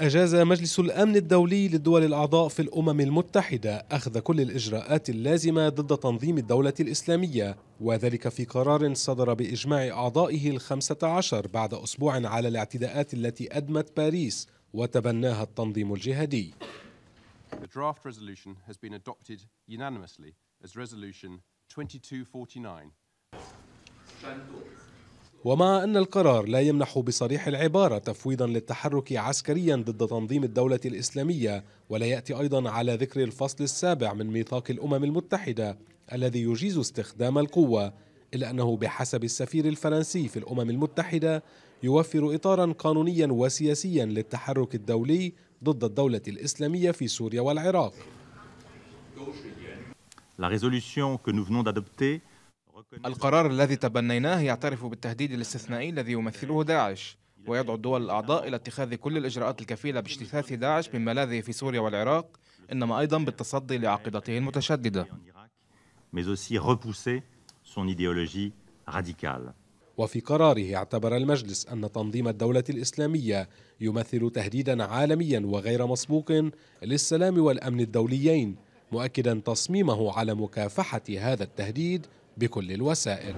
أجاز مجلس الأمن الدولي للدول الأعضاء في الأمم المتحدة أخذ كل الإجراءات اللازمة ضد تنظيم الدولة الإسلامية وذلك في قرار صدر بإجماع أعضائه الخمسة عشر بعد أسبوع على الاعتداءات التي أدمت باريس وتبناها التنظيم الجهادي The draft resolution has been adopted unanimously as resolution 2249. ومع أن القرار لا يمنح بصريح العبارة تفويضا للتحرك عسكريا ضد تنظيم الدولة الإسلامية ولا يأتي أيضا على ذكر الفصل السابع من ميثاق الأمم المتحدة الذي يجيز استخدام القوة إلا أنه بحسب السفير الفرنسي في الأمم المتحدة يوفر إطارا قانونيا وسياسيا للتحرك الدولي ضد الدولة الإسلامية في سوريا والعراق. La résolution que nous venons d'adopter القرار الذي تبنيناه يعترف بالتهديد الاستثنائي الذي يمثله داعش ويدعو الدول الأعضاء إلى اتخاذ كل الإجراءات الكفيلة باجتثاث داعش من ملاذه في سوريا والعراق إنما أيضا بالتصدي لعقيدته المتشددة وفي قراره اعتبر المجلس أن تنظيم الدولة الإسلامية يمثل تهديدا عالميا وغير مسبوق للسلام والأمن الدوليين مؤكدا تصميمه على مكافحة هذا التهديد بكل الوسائل